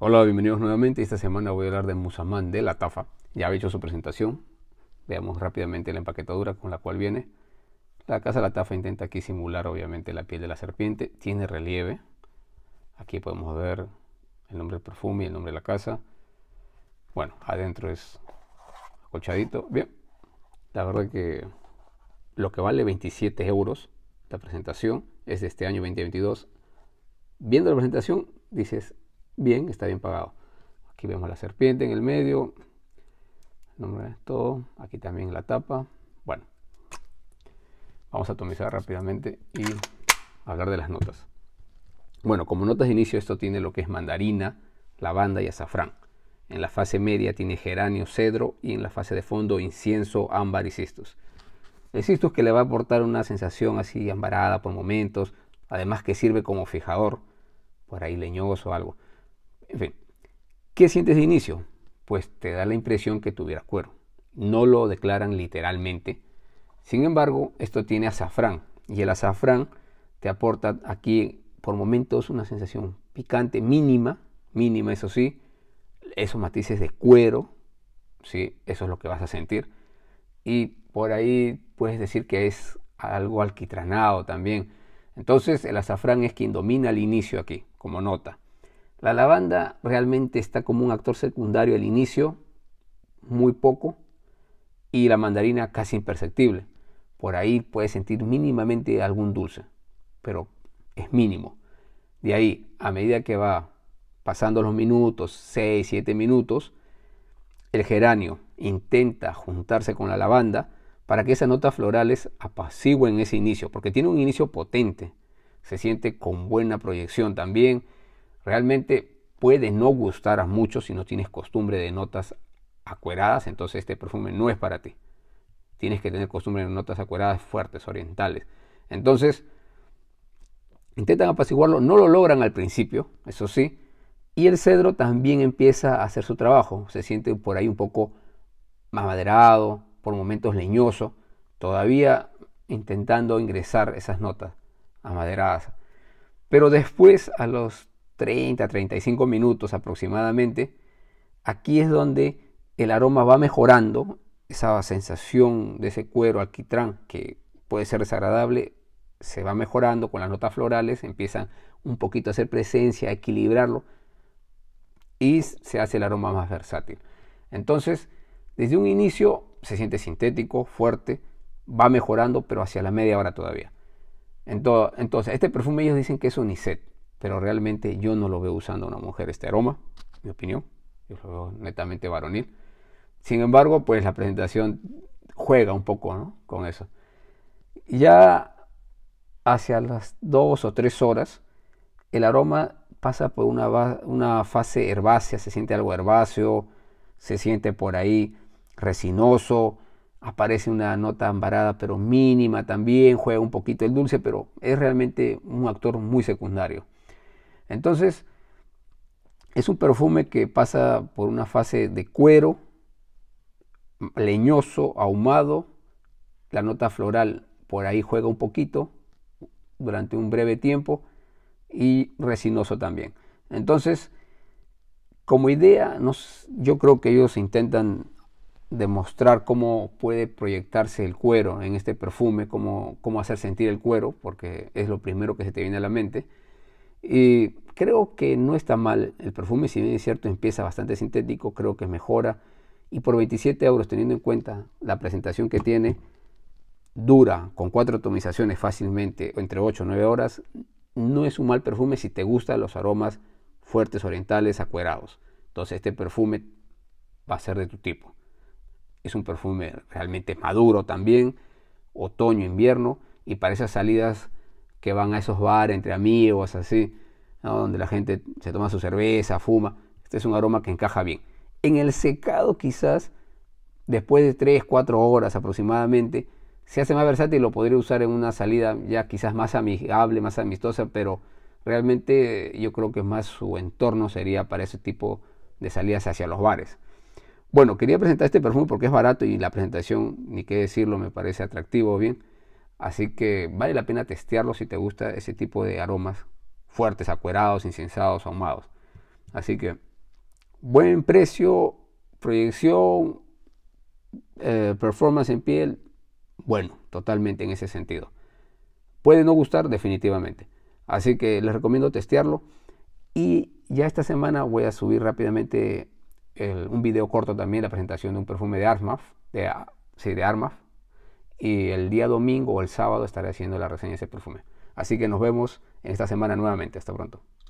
Hola, bienvenidos nuevamente. Esta semana voy a hablar de Musamán de la Tafa. Ya había hecho su presentación. Veamos rápidamente la empaquetadura con la cual viene. La casa de la Tafa intenta aquí simular obviamente la piel de la serpiente. Tiene relieve. Aquí podemos ver el nombre del perfume y el nombre de la casa. Bueno, adentro es acolchadito. Bien. La verdad que lo que vale 27 euros la presentación es de este año 2022. Viendo la presentación dices bien, está bien pagado. Aquí vemos la serpiente en el medio, el nombre de todo, aquí también la tapa. Bueno, vamos a atomizar rápidamente y hablar de las notas. Bueno, como notas de inicio esto tiene lo que es mandarina, lavanda y azafrán. En la fase media tiene geranio, cedro y en la fase de fondo incienso, ámbar y cistus. El cistus que le va a aportar una sensación así ambarada por momentos, además que sirve como fijador, por ahí leñoso o algo. En fin, ¿qué sientes de inicio? Pues te da la impresión que tuviera cuero. No lo declaran literalmente. Sin embargo, esto tiene azafrán y el azafrán te aporta aquí por momentos una sensación picante mínima, mínima eso sí, esos matices de cuero, ¿sí? eso es lo que vas a sentir. Y por ahí puedes decir que es algo alquitranado también. Entonces el azafrán es quien domina el inicio aquí, como nota. La lavanda realmente está como un actor secundario al inicio, muy poco, y la mandarina casi imperceptible. Por ahí puede sentir mínimamente algún dulce, pero es mínimo. De ahí, a medida que va pasando los minutos, 6, 7 minutos, el geranio intenta juntarse con la lavanda para que esas notas florales apacigüen ese inicio, porque tiene un inicio potente, se siente con buena proyección también Realmente puede no gustar a muchos si no tienes costumbre de notas acueradas, entonces este perfume no es para ti. Tienes que tener costumbre de notas acueradas fuertes, orientales. Entonces, intentan apaciguarlo, no lo logran al principio, eso sí, y el cedro también empieza a hacer su trabajo, se siente por ahí un poco más maderado, por momentos leñoso, todavía intentando ingresar esas notas amaderadas. Pero después, a los 30, 35 minutos aproximadamente, aquí es donde el aroma va mejorando, esa sensación de ese cuero alquitrán que puede ser desagradable, se va mejorando con las notas florales, empiezan un poquito a hacer presencia, a equilibrarlo y se hace el aroma más versátil. Entonces, desde un inicio se siente sintético, fuerte, va mejorando, pero hacia la media hora todavía. Entonces, este perfume ellos dicen que es unicet pero realmente yo no lo veo usando una mujer este aroma, mi opinión. Yo lo veo netamente varonil. Sin embargo, pues la presentación juega un poco con eso. Ya hacia las dos o tres horas, el aroma pasa por una, una fase herbácea, se siente algo herbáceo, se siente por ahí resinoso, aparece una nota ambarada pero mínima también, juega un poquito el dulce, pero es realmente un actor muy secundario. Entonces, es un perfume que pasa por una fase de cuero, leñoso, ahumado. La nota floral por ahí juega un poquito durante un breve tiempo y resinoso también. Entonces, como idea, yo creo que ellos intentan demostrar cómo puede proyectarse el cuero en este perfume, cómo hacer sentir el cuero, porque es lo primero que se te viene a la mente. Y eh, creo que no está mal el perfume, si bien es cierto, empieza bastante sintético, creo que mejora. Y por 27 euros, teniendo en cuenta la presentación que tiene, dura con cuatro atomizaciones fácilmente entre 8 o 9 horas. No es un mal perfume si te gustan los aromas fuertes orientales acuerados. Entonces este perfume va a ser de tu tipo. Es un perfume realmente maduro también, otoño, invierno, y para esas salidas que van a esos bares entre amigos, así, donde la gente se toma su cerveza, fuma. Este es un aroma que encaja bien. En el secado quizás, después de 3, 4 horas aproximadamente, se hace más versátil y lo podría usar en una salida ya quizás más amigable, más amistosa, pero realmente eh, yo creo que más su entorno sería para ese tipo de salidas hacia los bares. Bueno, quería presentar este perfume porque es barato y la presentación, ni qué decirlo, me parece atractivo, bien. Así que vale la pena testearlo si te gusta ese tipo de aromas fuertes, acuerados, incensados, ahumados. Así que buen precio, proyección, eh, performance en piel, bueno, totalmente en ese sentido. Puede no gustar definitivamente. Así que les recomiendo testearlo. Y ya esta semana voy a subir rápidamente un video corto también, la presentación de un perfume de Armaf, de, de Armaf, y el día domingo o el sábado estaré haciendo la reseña de ese perfume. Así que nos vemos en esta semana nuevamente. Hasta pronto.